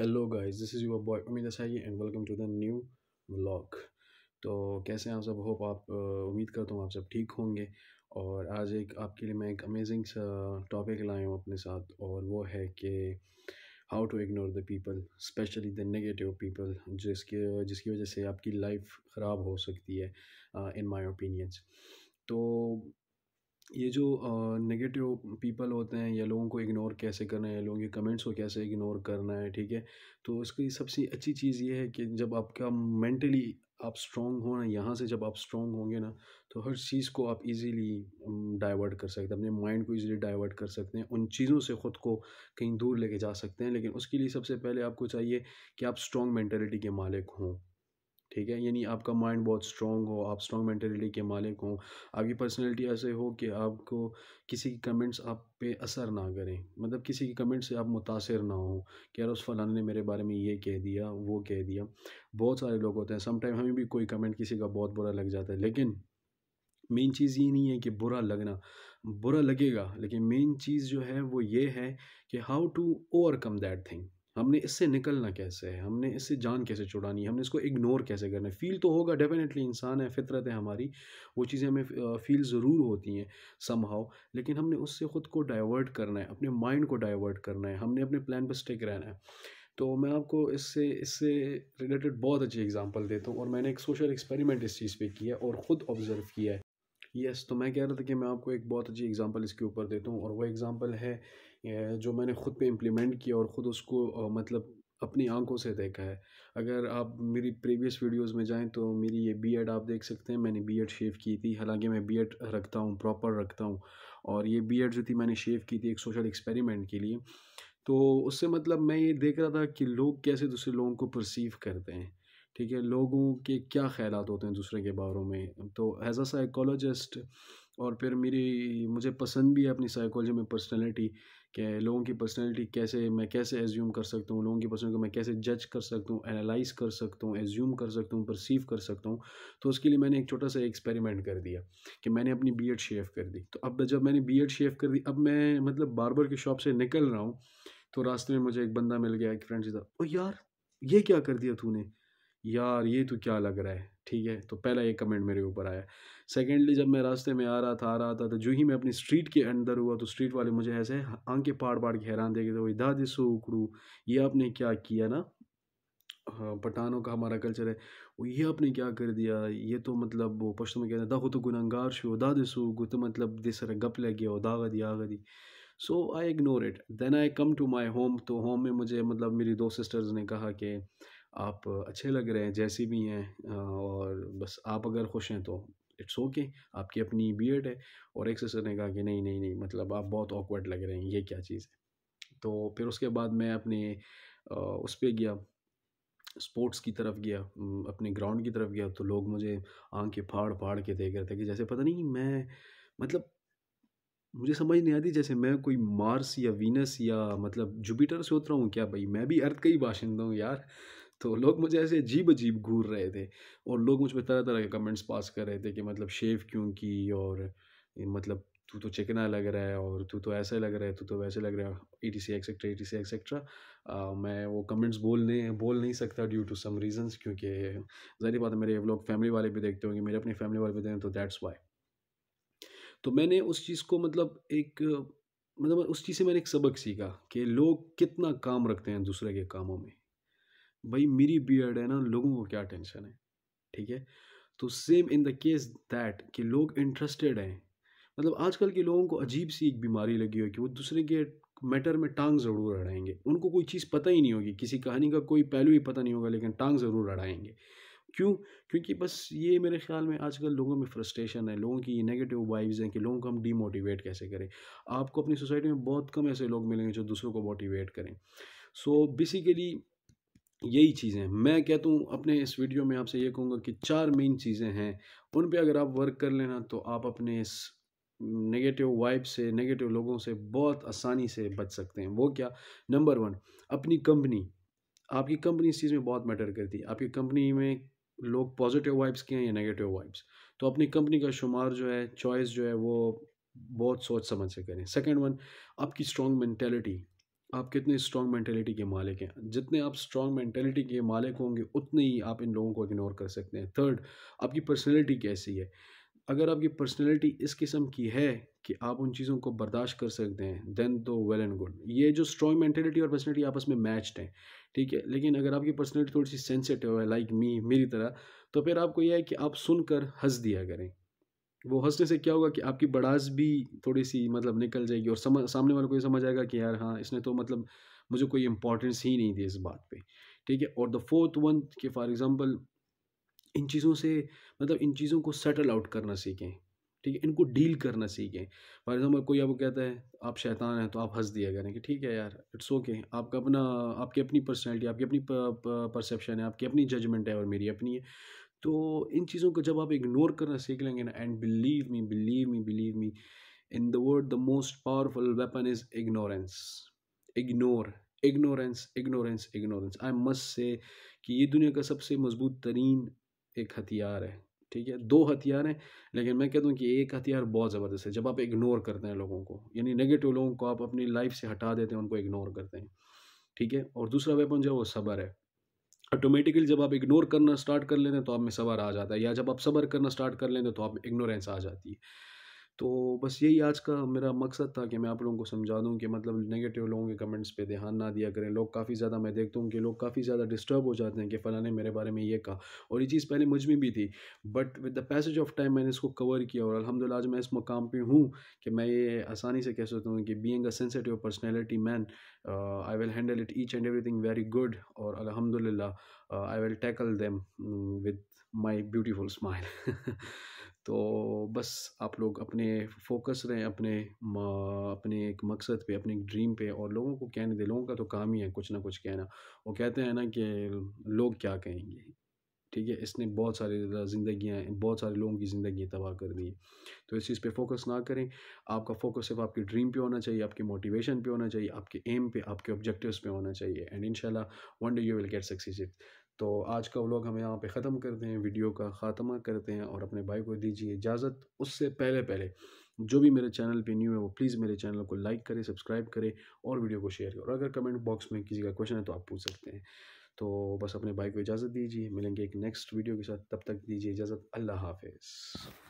Hello guys this is your boy Umeed अच्छा and welcome to the new vlog तो कैसे हैं आप सब होप आप उम्मीद करता हूँ आप सब ठीक होंगे और आज एक आपके लिए मैं एक अमेजिंग टॉपिक लाया हूँ अपने साथ और वो है कि how to ignore the people specially the negative people जिसके जिसकी वजह से आपकी लाइफ ख़राब हो सकती है इन माई ओपिनियंस तो ये जो नेगेटिव पीपल होते हैं या लोगों को इग्नोर कैसे करना है या लोगों के कमेंट्स को कैसे इग्नोर करना है ठीक है तो इसकी सबसे अच्छी चीज़ ये है कि जब आपका मेंटली आप स्ट्रॉन्ग हो ना यहाँ से जब आप स्ट्रॉन्ग होंगे ना तो हर चीज़ को आप इजीली डाइवर्ट कर सकते हैं अपने माइंड को इजीली डाइवर्ट कर सकते हैं उन चीज़ों से ख़ुद को कहीं दूर लेके जा सकते हैं लेकिन उसके लिए सबसे पहले आपको चाहिए कि आप स्ट्रॉन्ग मैंटेलिटी के मालिक हों ठीक है यानी आपका माइंड बहुत स्ट्रॉन्ग हो आप स्ट्रॉन्ग मैंटेलिटी के मालिक हों आपकी पर्सनैलिटी ऐसे हो कि आपको किसी की कमेंट्स आप पे असर ना करें मतलब किसी की कमेंट से आप मुतासर ना हो कि यार उस फलाने ने मेरे बारे में ये कह दिया वो कह दिया बहुत सारे लोग होते हैं समटाइम हमें भी कोई कमेंट किसी का बहुत बुरा लग जाता है लेकिन मेन चीज़ ये नहीं है कि बुरा लगना बुरा लगेगा लेकिन मेन चीज़ जो है वो ये है कि how to overcome that thing हमने इससे निकलना कैसे है हमने इससे जान कैसे छुड़ानी है हमने इसको इग्नोर कैसे करना है फील तो होगा डेफिनेटली इंसान है फितरत है हमारी वो चीज़ें हमें फील ज़रूर होती हैं समहाव लेकिन हमने उससे ख़ुद को डाइवर्ट करना है अपने माइंड को डाइवर्ट करना है हमने अपने प्लान पर स्टिक रहना है तो मैं आपको इससे इससे रिलेटेड बहुत अच्छी एग्जांपल देता हूँ और मैंने एक सोशल एक्सपेरिमेंट इस चीज़ पे किया और ख़ुद ऑब्ज़र्व किया है यस तो मैं कह रहा था कि मैं आपको एक बहुत अच्छी एग्जांपल इसके ऊपर देता हूँ और वो एग्जांपल है जो मैंने ख़ुद पे इम्प्लीमेंट किया और ख़ुद उसको मतलब अपनी आंखों से देखा है अगर आप मेरी प्रीवियस वीडियोस में जाएं तो मेरी ये बी आप देख सकते हैं मैंने बी एड शेव की थी हालांकि मैं बी रखता हूँ प्रॉपर रखता हूँ और ये बी जो थी मैंने शेव की थी एक सोशल एक्सपेरिमेंट के लिए तो उससे मतलब मैं ये देख रहा था कि लोग कैसे दूसरे लोगों को परसीव करते हैं ठीक है लोगों के क्या ख्याल होते हैं दूसरे के बारे में तो एज़ अ साइकोलॉजिस्ट और फिर मेरी मुझे पसंद भी है अपनी साइकोलॉजी में पर्सनैलिटी के लोगों की पर्सनैलिटी कैसे मैं कैसे एज्यूम कर सकता हूँ लोगों की पर्सनैलिटी को मैं कैसे जज कर सकता हूँ एनालाइज कर सकता हूँ एज्यूम कर सकता हूँ परसीव कर सकता हूँ तो उसके लिए मैंने एक छोटा सा एक्सपेरिमेंट कर दिया कि मैंने अपनी बी एड शेव कर दी तो अब जब मैंने बी एड शेव कर दी अब मैं मतलब बारबर की शॉप से निकल रहा हूँ तो रास्ते में मुझे एक बंदा मिल गया एक फ्रेंड से था ओ यार ये क्या कर दिया तूने यार ये तो क्या लग रहा है ठीक है तो पहला ये कमेंट मेरे ऊपर आया सेकेंडली जब मैं रास्ते में आ रहा था आ रहा था तो जो ही मैं अपनी स्ट्रीट के अंदर हुआ तो स्ट्रीट वाले मुझे ऐसे आंखें पाड़ पाड़ के हैरान देखे वही तो दादी सो उकड़ू ये आपने क्या किया ना पठानों हाँ, का हमारा कल्चर है वो ये आपने क्या कर दिया ये तो मतलब वो पश्चो में कहते हैं दाहो तो गुनंगार शो दादे सो तो मतलब दिसर गप ले गया दागदी दी so I ignore it then I come to my home तो होम में मुझे मतलब मेरी दो सिस्टर्स ने कहा कि आप अच्छे लग रहे हैं जैसे भी हैं और बस आप अगर खुश हैं तो इट्स ओके okay, आपकी अपनी बियड है और एक सिस्टर ने कहा कि नहीं नहीं नहीं मतलब आप बहुत ऑकवर्ड लग रहे हैं ये क्या चीज़ है तो फिर उसके बाद मैं अपने उस पर गया स्पोर्ट्स की तरफ गया अपने ग्राउंड की तरफ गया तो लोग मुझे आंखें फाड़ फाड़ के देख रहे थे कि जैसे पता नहीं मैं मतलब मुझे समझ नहीं आती जैसे मैं कोई मार्स या वीनस या मतलब जुपिटर से उतरा हूँ क्या भाई मैं भी अर्थ का ही बाशिंदा हूँ यार तो लोग मुझे ऐसे अजीब अजीब घूर रहे थे और लोग मुझ पर तरह तरह के कमेंट्स पास कर रहे थे कि मतलब शेव क्यों की और मतलब तू तो चिकना लग रहा है और तू तो ऐसा लग रहा है तू तो वैसे लग रहा है E T C etcetera E T C etcetera मैं वो कमेंट्स बोलने बोल नहीं सकता ड्यू टू सम रीजंस क्योंकि जाहिर बात है मेरे लोग फैमिली वाले भी देखते होंगे मेरे अपने फैमिली वाले भी देखते तो दैट्स वाई तो मैंने उस चीज़ को मतलब एक मतलब उस चीज़ से मैंने एक सबक सीखा कि लोग कितना काम रखते हैं दूसरे के कामों में भाई मेरी बियर्ड है ना लोगों को क्या टेंशन है ठीक है तो same in the case that कि लोग इंटरेस्टेड हैं मतलब आजकल के लोगों को अजीब सी एक बीमारी लगी हुई कि वो दूसरे के मैटर में टांग ज़रूर अड़ाएंगे उनको कोई चीज़ पता ही नहीं होगी किसी कहानी का कोई पहलू ही पता नहीं होगा लेकिन टांग ज़रूर अड़ाएंगे क्यों क्योंकि बस ये मेरे ख्याल में आजकल लोगों में फ्रस्ट्रेशन है लोगों की ये नेगेटिव वाइब्स हैं कि लोगों को हम डीमोटिवेट कैसे करें आपको अपनी सोसाइटी में बहुत कम ऐसे लोग मिलेंगे जो दूसरों को मोटिवेट करें सो so, बेसिकली यही चीज़ें मैं कहता हूँ अपने इस वीडियो में आपसे ये कहूँगा कि चार मेन चीज़ें हैं उन पे अगर आप वर्क कर लेना तो आप अपने इस नेगेटिव वाइब से नेगेटिव लोगों से बहुत आसानी से बच सकते हैं वो क्या नंबर वन अपनी कंपनी आपकी कंपनी इस चीज़ में बहुत मैटर करती है आपकी कंपनी में लोग पॉजिटिव वाइब्स के हैं या नेगेटिव वाइब्स तो अपनी कंपनी का शुमार जो है चॉइस जो है वो बहुत सोच समझ से करें सेकेंड वन आपकी स्ट्रॉन्ग मैंटेलिटी आप कितने स्ट्रॉन्ग मैंटेलिटी के मालिक हैं जितने आप स्ट्रॉन्ग मैंटेलिटी के मालिक होंगे उतने ही आप इन लोगों को इग्नोर कर सकते हैं थर्ड आपकी पर्सनैलिटी कैसी है अगर आपकी पर्सनैलिटी इस किस्म की है कि आप उन चीज़ों को बर्दाश्त कर सकते हैं देन दो वेल एंड गुड ये जो स्ट्रॉन्ग मैंटेलिटी और पर्सनैलिटी आपस में मैच्ड हैं ठीक है लेकिन अगर आपकी पर्सनैलिटी थोड़ी सी सेंसिटिव है लाइक मी मेरी तरह तो फिर आपको यह है कि आप सुनकर हंस दिया करें वो हंसने से क्या होगा कि आपकी बड़ास भी थोड़ी सी मतलब निकल जाएगी और समझ सामने वाले को ये समझ आएगा कि यार हाँ इसने तो मतलब मुझे कोई इंपॉर्टेंस ही नहीं दी इस बात पे ठीक है और द फोर्थ वन के फॉर एग्ज़ाम्पल इन चीज़ों से मतलब इन चीज़ों को सेटल आउट करना सीखें ठीक है इनको डील करना सीखें फॉर एग्जाम्पल कोई आपको कहता है आप शैतान हैं तो आप हंस दिया करें कि ठीक है यार इट्स ओके okay. आपका अपना आपकी अपनी पर्सनैलिटी आपकी अपनी परसेप्शन है आपकी अपनी जजमेंट है और मेरी अपनी है तो इन चीज़ों को जब आप इग्नोर करना सीख लेंगे ना and believe me believe me believe me in the world the most powerful weapon is ignorance ignore ignorance ignorance ignorance I must say कि ये दुनिया का सबसे मजबूत तरीन एक हथियार है ठीक है दो हथियार हैं लेकिन मैं कहता हूँ कि एक हथियार बहुत ज़बरदस्त है जब आप इग्नोर करते हैं लोगों को यानी नेगेटिव लोगों को आप अपनी लाइफ से हटा देते हैं उनको इग्नोर करते हैं ठीक है और दूसरा वेपन जो है वो सबर है ऑटोमेटिकली जब आप इग्नोर करना स्टार्ट कर लेते हैं तो आप में सबर आ जाता है या जब आप सबर करना स्टार्ट कर लेते हैं तो आप इग्नोरेंस आ जाती है तो बस यही आज का मेरा मकसद था कि मैं आप लोगों को समझा दूं कि मतलब नेगेटिव लोगों के कमेंट्स पे ध्यान ना दिया करें लोग काफ़ी ज़्यादा मैं देखता हूं कि लोग काफ़ी ज़्यादा डिस्टर्ब हो जाते हैं कि फ़लाने ने मेरे बारे में ये कहा और ये चीज़ पहले मुझ में भी थी but with the passage of time मैंने इसको कवर किया और अलहमदिल्ला आज मैं इस मकाम पर हूँ कि मैं ये आसानी से कह सकता हूँ कि being a sensitive personality man I will handle it each and everything very good और अलहमदिल्ला I will tackle them with my beautiful smile तो बस आप लोग अपने फोकस रहें अपने अपने एक मकसद पे अपने एक ड्रीम पे और लोगों को कहने दें लोगों का तो काम ही है कुछ ना कुछ कहना वो कहते हैं ना कि लोग क्या कहेंगे ठीक है इसने बहुत सारी ज़िंदगियाँ बहुत सारे लोगों की ज़िंदगी तबाह कर दी तो इस चीज़ पे फोकस ना करें आपका फोकस सिर्फ आपके ड्रीम पे होना चाहिए आपके मोटिवेशन पे होना चाहिए आपके एम पे आपके ऑब्जेक्टिव्स पे होना चाहिए and in one day you will get success तो आज का व्लॉग हम यहाँ पे ख़त्म करते हैं वीडियो का ख़ात्मा करते हैं और अपने भाई को दीजिए इजाज़त उससे पहले पहले जो भी मेरे चैनल पे न्यू है वो प्लीज़ मेरे चैनल को लाइक करें सब्सक्राइब करें और वीडियो को शेयर करें और अगर कमेंट बॉक्स में किसी का क्वेश्चन है तो आप पूछ सकते हैं तो बस अपने भाई को इजाज़त दीजिए मिलेंगे एक नेक्स्ट वीडियो के साथ तब तक दीजिए इजाज़त अल्लाह हाफिज़